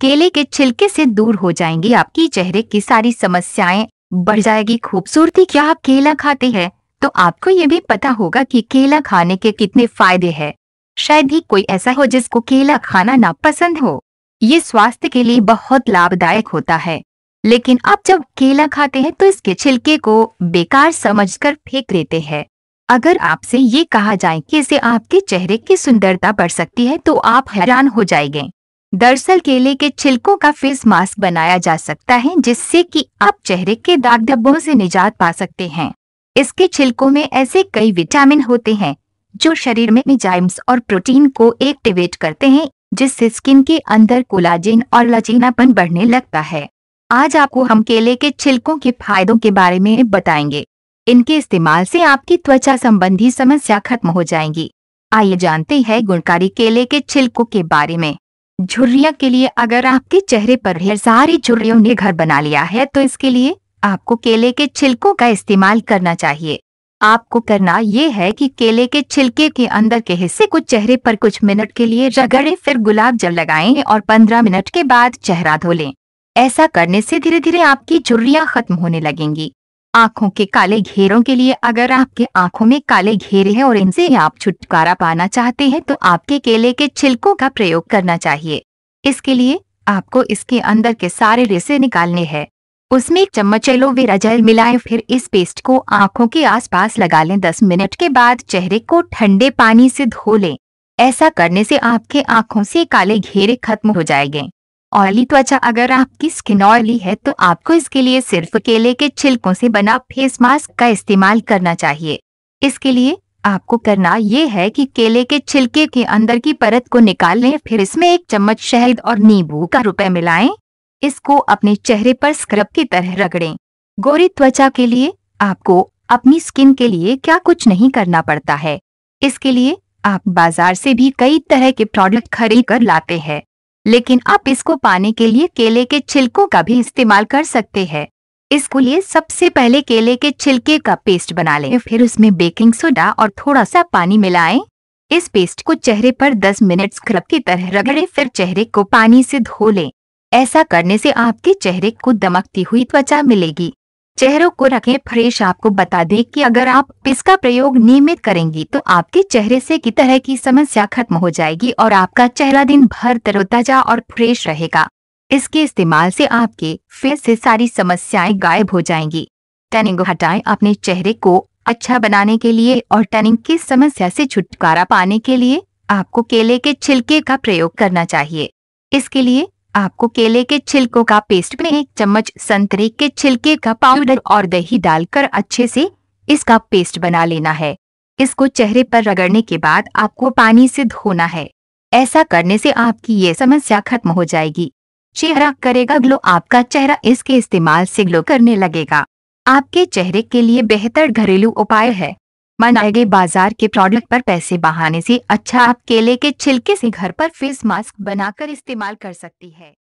केले के छिलके से दूर हो जाएंगी आपकी चेहरे की सारी समस्याएं बढ़ जाएगी खूबसूरती क्या आप केला खाते हैं तो आपको ये भी पता होगा कि केला खाने के कितने फायदे हैं शायद ही कोई ऐसा हो जिसको केला खाना ना पसंद हो ये स्वास्थ्य के लिए बहुत लाभदायक होता है लेकिन आप जब केला खाते हैं तो इसके छिलके को बेकार समझकर फेंक देते हैं अगर आपसे ये कहा जाए कि इसे आपके चेहरे की सुंदरता बढ़ सकती है तो आप हैरान हो जाएंगे दरअसल केले के छिलकों का फेस मास्क बनाया जा सकता है जिससे कि आप चेहरे के दाग धब्बों से निजात पा सकते हैं इसके छिलकों में ऐसे कई विटामिन होते हैं जो शरीर में जाइम्स और प्रोटीन को एक्टिवेट करते हैं जिससे स्किन के अंदर कोलाजिन और लचीनापन बढ़ने लगता है आज आपको हम केले के छिलकों के फायदों के बारे में बताएंगे इनके इस्तेमाल से आपकी त्वचा संबंधी समस्या खत्म हो जाएंगी आइए जानते हैं गुणकारी केले के छिलकों के बारे में झुर्रिया के लिए अगर आपके चेहरे पर ढेर सारी झुर्रियों ने घर बना लिया है तो इसके लिए आपको केले के छिलकों का इस्तेमाल करना चाहिए आपको करना ये है कि केले के छिलके के अंदर के हिस्से को चेहरे पर कुछ मिनट के लिए रगड़े फिर गुलाब जल लगाएं और 15 मिनट के बाद चेहरा धो लें ऐसा करने से धीरे धीरे आपकी झुर्रियाँ खत्म होने लगेंगी आंखों के काले घेरों के लिए अगर आपके आंखों में काले घेरे हैं और इनसे आप छुटकारा पाना चाहते हैं तो आपके केले के छिलकों का प्रयोग करना चाहिए इसके लिए आपको इसके अंदर के सारे रेसे निकालने हैं उसमें एक चम्मच एलोवेरा जेल मिलाएं फिर इस पेस्ट को आंखों के आसपास लगा लें दस मिनट के बाद चेहरे को ठंडे पानी से धो लें ऐसा करने से आपके आंखों से काले घेरे खत्म हो जाएंगे ऑयली त्वचा अगर आपकी स्किन ऑयली है तो आपको इसके लिए सिर्फ केले के छिलकों से बना फेस मास्क का इस्तेमाल करना चाहिए इसके लिए आपको करना ये है कि केले के छिलके के अंदर की परत को निकाल लें फिर इसमें एक चम्मच शहद और नींबू का रुपए मिलाएं। इसको अपने चेहरे पर स्क्रब की तरह रगड़ें। गोरी त्वचा के लिए आपको अपनी स्किन के लिए क्या कुछ नहीं करना पड़ता है इसके लिए आप बाजार से भी कई तरह के प्रोडक्ट खरीद कर लाते हैं लेकिन आप इसको पाने के लिए केले के छिलकों का भी इस्तेमाल कर सकते हैं इसको लिए सबसे पहले केले के छिलके का पेस्ट बना लें फिर उसमें बेकिंग सोडा और थोड़ा सा पानी मिलाएं इस पेस्ट को चेहरे पर 10 मिनट स्क्रब की तरह रगड़ें फिर चेहरे को पानी से धो लें ऐसा करने से आपके चेहरे को दमकती हुई त्वचा मिलेगी चेहरों को रखें फ्रेश आपको बता दें कि अगर आप इसका प्रयोग नियमित करेंगी तो आपके चेहरे से की तरह की समस्या खत्म हो जाएगी और आपका चेहरा दिन भर तरोताजा और फ्रेश रहेगा इसके इस्तेमाल से आपके फेस से सारी समस्याएं गायब हो जाएंगी टनिंग हटाएं अपने चेहरे को अच्छा बनाने के लिए और टनिंग की समस्या से छुटकारा पाने के लिए आपको केले के छिलके का प्रयोग करना चाहिए इसके लिए आपको केले के छिलकों का पेस्ट में एक चम्मच संतरे के छिलके का पाउडर और दही डालकर अच्छे से इसका पेस्ट बना लेना है इसको चेहरे पर रगड़ने के बाद आपको पानी से धोना है ऐसा करने से आपकी ये समस्या खत्म हो जाएगी चेहरा करेगा ग्लो आपका चेहरा इसके इस्तेमाल से ग्लो करने लगेगा आपके चेहरे के लिए बेहतर घरेलू उपाय है मनाएगे बाजार के प्रोडक्ट पर पैसे बहाने से अच्छा आप केले के छिलके से घर पर फेस मास्क बनाकर इस्तेमाल कर सकती है